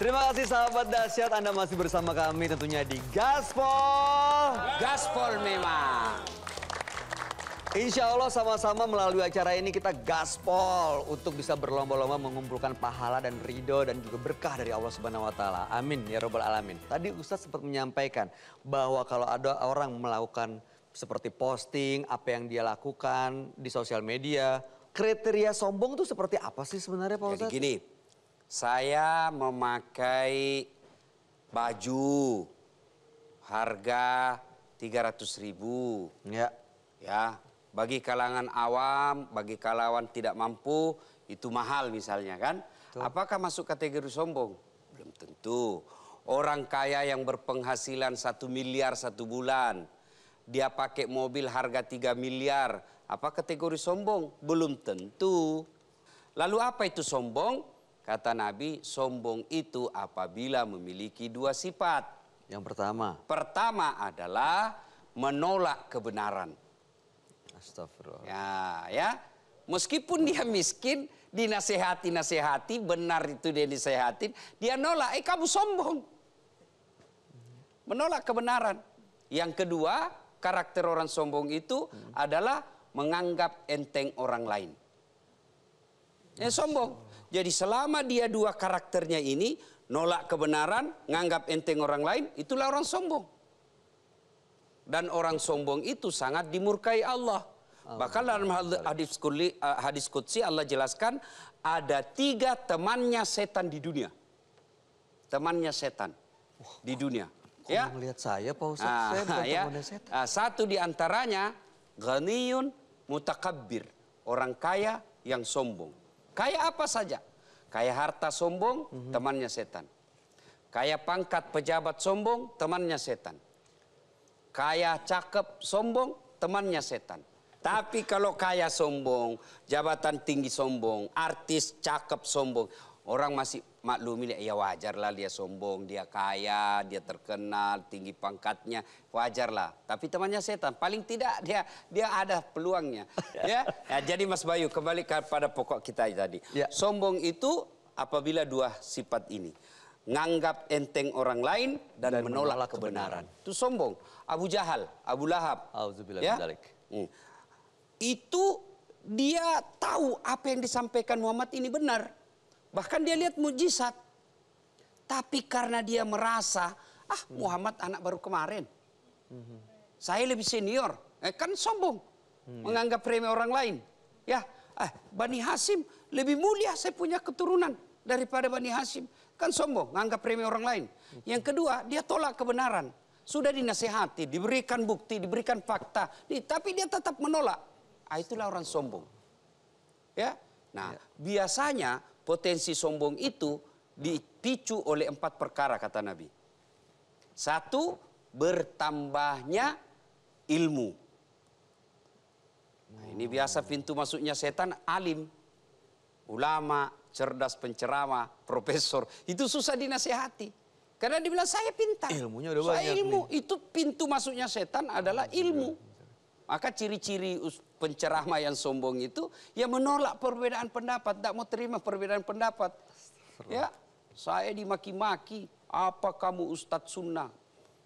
Terima kasih sahabat dahsyat Anda masih bersama kami tentunya di Gaspol. Gaspol memang. Insya Allah sama-sama melalui acara ini kita gaspol untuk bisa berlomba-lomba mengumpulkan pahala dan ridho dan juga berkah dari Allah Subhanahu Wa Taala. Amin ya robbal alamin. Tadi Ustadz sempat menyampaikan bahwa kalau ada orang melakukan seperti posting apa yang dia lakukan di sosial media, kriteria sombong itu seperti apa sih sebenarnya Pak Ustadz? Jadi gini, saya memakai baju harga ratus ribu. Ya. Ya, bagi kalangan awam, bagi kalangan tidak mampu, itu mahal misalnya kan. Tuh. Apakah masuk kategori sombong? Belum tentu. Orang kaya yang berpenghasilan satu miliar satu bulan, dia pakai mobil harga tiga miliar, apa kategori sombong? Belum tentu. Lalu apa itu sombong? Kata Nabi, sombong itu apabila memiliki dua sifat. Yang pertama. Pertama adalah menolak kebenaran. Astagfirullah. Ya, ya. Meskipun dia miskin, dinasehati-nasehati, benar itu dia disehatin, dia nolak, eh kamu sombong. Menolak kebenaran. Yang kedua, karakter orang sombong itu hmm. adalah menganggap enteng orang lain. Ya, sombong. Jadi selama dia dua karakternya ini, nolak kebenaran, nganggap enteng orang lain, itulah orang sombong. Dan orang sombong itu sangat dimurkai Allah. Bahkan dalam hadis, kuli, eh, hadis kutsi Allah jelaskan ada tiga temannya setan di dunia. Temannya setan oh, di dunia. Kok ya? melihat saya Pak Ustaz? nah, saya bukan ya. temannya setan. Ah, satu di antaranya ghaniyun mutakabbir. Orang kaya yang sombong. Kaya apa saja. Kaya harta sombong, mm -hmm. temannya setan. Kaya pangkat pejabat sombong, temannya setan. Kaya cakep sombong, temannya setan. Tapi kalau kaya sombong, jabatan tinggi sombong, artis cakep sombong, Orang masih maklumi ya wajarlah dia sombong, dia kaya, dia terkenal, tinggi pangkatnya, wajarlah. Tapi temannya setan, paling tidak dia dia ada peluangnya. ya? ya. Jadi Mas Bayu kembali kepada pokok kita tadi. Ya. Sombong itu apabila dua sifat ini nganggap enteng orang lain dan, dan menolak, menolak kebenaran. kebenaran. Itu sombong. Abu Jahal, Abu Lahab. Ya? Hmm. Itu dia tahu apa yang disampaikan Muhammad ini benar Bahkan dia lihat mujizat. Tapi karena dia merasa, ah hmm. Muhammad hmm. anak baru kemarin. Hmm. Saya lebih senior. Eh, kan sombong. Hmm. Iya. Menganggap remeh orang lain. Ya, eh, Bani Hasim lebih mulia saya punya keturunan daripada Bani Hasim. Kan sombong, menganggap remeh orang lain. Hmm. Yang kedua, dia tolak kebenaran. Sudah dinasehati, diberikan bukti, diberikan fakta. Di, tapi dia tetap menolak. Ah, itulah orang sombong. Ya, Nah, ya. biasanya potensi sombong itu dipicu oleh empat perkara kata Nabi. Satu, bertambahnya ilmu. Nah, ini biasa pintu masuknya setan alim, ulama, cerdas pencerama, profesor. Itu susah dinasehati. Karena dibilang saya pintar. Ilmunya udah saya banyak. Saya ilmu. Nih. Itu pintu masuknya setan adalah ilmu. Maka ciri-ciri penceramah yang sombong itu ya menolak perbedaan pendapat, tidak mau terima perbedaan pendapat. Ya, saya dimaki-maki. Apa kamu Ustadz Sunnah?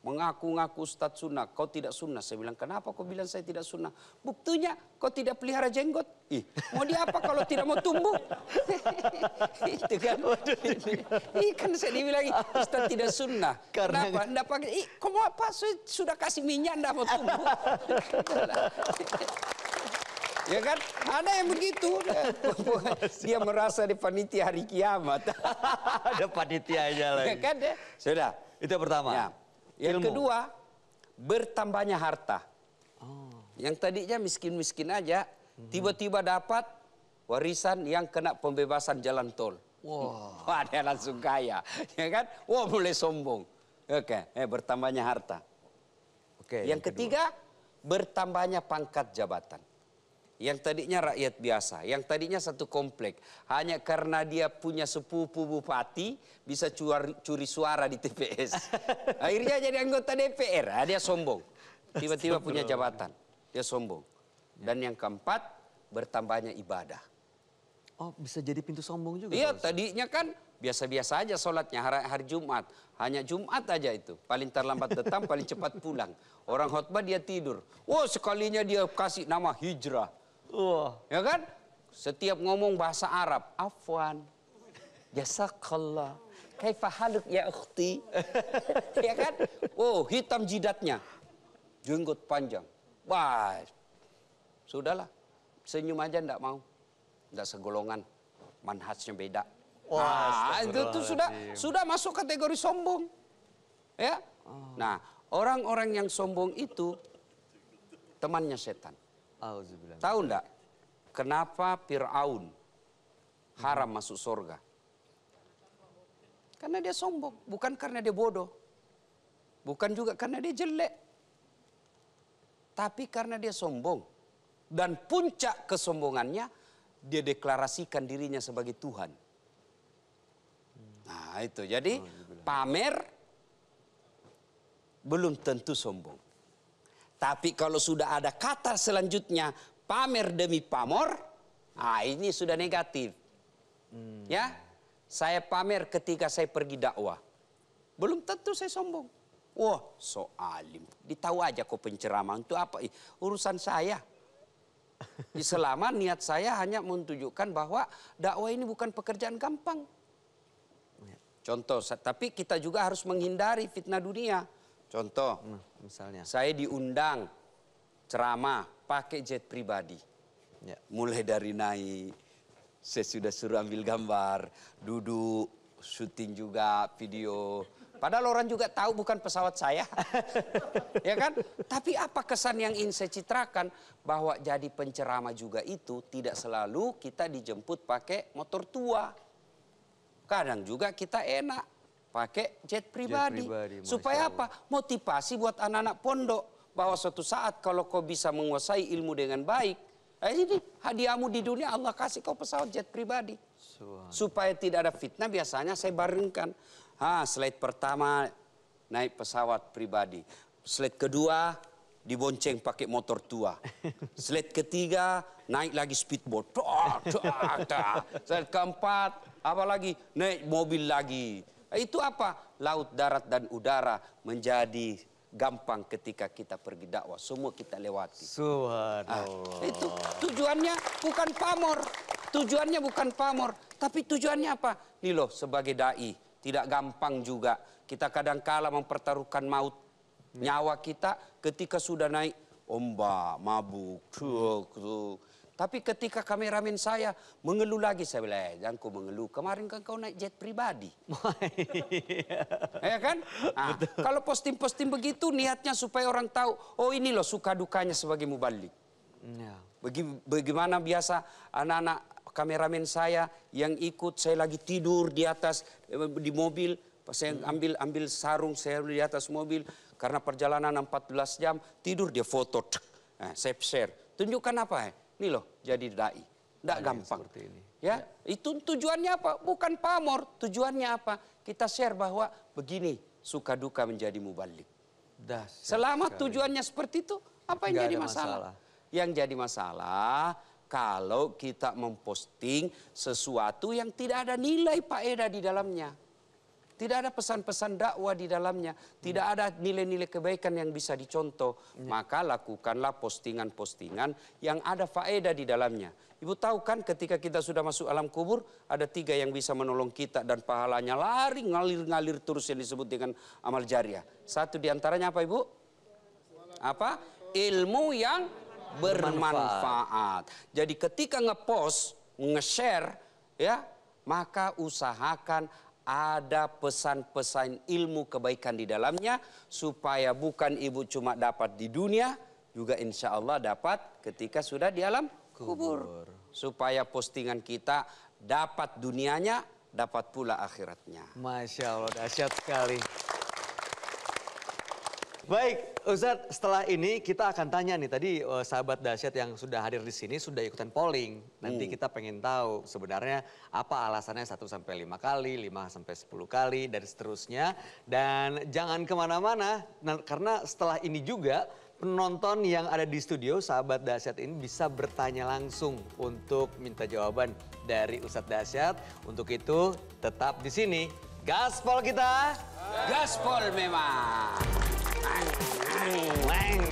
Mengaku-ngaku Ustadz sunnah, kau tidak sunnah. Saya bilang, kenapa kau bilang saya tidak sunnah? Buktinya kau tidak pelihara jenggot. Ih, mau diapa kalau tidak mau tumbuh? itu kan. Ih, kan saya dibilang, Ustadz tidak sunnah. Karena... Kenapa? Enggak gitu. pakai, ih, kau mau apa? Saya sudah kasih minyak, enggak mau tumbuh. Ya kan? Ada yang begitu. Dia merasa di panitia hari kiamat. Ada aja ya lagi. Kan, ya kan? Sudah. Itu yang pertama. Ya. Yang kedua, bertambahnya harta. Oh. Yang tadinya miskin-miskin aja, mhm. tiba-tiba mm -hmm. dapat warisan yang kena pembebasan jalan tol. Wow. Wah, dia langsung kaya. Ya kan? Wah, mulai sombong. Oke, eh, bertambahnya harta. Oke. Yang, yang ketiga, bertambahnya pangkat jabatan yang tadinya rakyat biasa, yang tadinya satu komplek, hanya karena dia punya sepupu bupati bisa curi, curi suara di TPS. Akhirnya jadi anggota DPR, ah, dia sombong. Tiba-tiba punya jabatan, dia sombong. Ya. Dan yang keempat, bertambahnya ibadah. Oh, bisa jadi pintu sombong juga. Iya, tadinya kan biasa-biasa aja sholatnya hari, hari Jumat. Hanya Jumat aja itu. Paling terlambat datang, paling cepat pulang. Orang khutbah dia tidur. Oh, sekalinya dia kasih nama hijrah. Ya kan? Setiap ngomong bahasa Arab, afwan. Jazakallah. Kaifa haluk ya ukhti. ya kan? Oh, hitam jidatnya. Jenggot panjang. Wah. Sudahlah. Senyum aja ndak mau. ndak segolongan. Manhajnya beda. Wah, nah, itu tuh sudah sudah masuk kategori sombong. Ya? Oh. Nah, orang-orang yang sombong itu temannya setan. Tahu enggak? Kenapa Fir'aun haram hmm. masuk surga? Karena dia sombong, bukan karena dia bodoh. Bukan juga karena dia jelek. Tapi karena dia sombong. Dan puncak kesombongannya, dia deklarasikan dirinya sebagai Tuhan. Hmm. Nah itu, jadi pamer belum tentu sombong. Tapi kalau sudah ada kata selanjutnya pamer demi pamor, ah ini sudah negatif. Hmm. Ya, saya pamer ketika saya pergi dakwah. Belum tentu saya sombong. Wah, so alim. Ditahu aja kok penceramah itu apa? Urusan saya. Di Selama niat saya hanya menunjukkan bahwa dakwah ini bukan pekerjaan gampang. Ya. Contoh, tapi kita juga harus menghindari fitnah dunia. Contoh, hmm, misalnya saya diundang ceramah pakai jet pribadi. Ya. Mulai dari naik, saya sudah suruh ambil gambar, duduk, syuting juga video. Padahal orang juga tahu bukan pesawat saya. ya kan? Tapi apa kesan yang ingin saya citrakan bahwa jadi pencerama juga itu tidak selalu kita dijemput pakai motor tua. Kadang juga kita enak pakai jet pribadi. Jet pribadi supaya apa? Motivasi buat anak-anak pondok bahwa suatu saat kalau kau bisa menguasai ilmu dengan baik, eh ini hadiahmu di dunia Allah kasih kau pesawat jet pribadi. Supaya tidak ada fitnah biasanya saya barengkan. Ha, slide pertama naik pesawat pribadi. Slide kedua dibonceng pakai motor tua. Slide ketiga naik lagi speedboat. Slide keempat apa lagi naik mobil lagi. Itu apa? Laut, darat, dan udara menjadi gampang ketika kita pergi dakwah. Semua kita lewati. Subhanallah. Ah, itu tujuannya bukan pamor. Tujuannya bukan pamor. Tapi tujuannya apa? Nih loh sebagai da'i. Tidak gampang juga. Kita kadang kala mempertaruhkan maut nyawa kita ketika sudah naik ombak, mabuk, truk, tuh. Tapi ketika kameramen saya mengeluh lagi, saya bilang, eh, jangan kau mengeluh. Kemarin kan kau naik jet pribadi. ya kan? Nah, kalau posting-posting begitu niatnya supaya orang tahu, oh ini loh suka dukanya sebagai mubalik. Hmm, ya. Bagaimana biasa anak-anak kameramen saya yang ikut, saya lagi tidur di atas, eh, di mobil, saya hmm. ambil ambil sarung saya di atas mobil karena perjalanan 14 jam tidur dia foto nah, saya share tunjukkan apa ya nih loh jadi dai. Tidak iya, gampang. Seperti ini. Ya, ya, itu tujuannya apa? Bukan pamor, tujuannya apa? Kita share bahwa begini suka duka menjadi mubalik. Dah. Selama sekali. tujuannya seperti itu, apa yang Gak jadi masalah? masalah? Yang jadi masalah kalau kita memposting sesuatu yang tidak ada nilai pak era di dalamnya. Tidak ada pesan-pesan dakwah di dalamnya. Tidak ada nilai-nilai kebaikan yang bisa dicontoh. Maka lakukanlah postingan-postingan yang ada faedah di dalamnya. Ibu tahu kan ketika kita sudah masuk alam kubur ada tiga yang bisa menolong kita dan pahalanya lari ngalir-ngalir terus yang disebut dengan amal jariah. Satu di antaranya apa ibu? Apa? Ilmu yang bermanfaat. Jadi ketika ngepost, nge-share ya, maka usahakan ada pesan-pesan ilmu kebaikan di dalamnya supaya bukan ibu cuma dapat di dunia juga insya Allah dapat ketika sudah di alam kubur. kubur. Supaya postingan kita dapat dunianya, dapat pula akhiratnya. Masya Allah, dahsyat sekali. Baik, Ustadz, setelah ini kita akan tanya nih tadi uh, sahabat dahsyat yang sudah hadir di sini sudah ikutan polling. Nanti hmm. kita pengen tahu sebenarnya apa alasannya 1 sampai 5 kali, 5 sampai 10 kali dan seterusnya. Dan jangan kemana mana nah, karena setelah ini juga penonton yang ada di studio sahabat dahsyat ini bisa bertanya langsung untuk minta jawaban dari Ustadz Dahsyat. Untuk itu tetap di sini. Gaspol kita. Gaspol memang. Lang,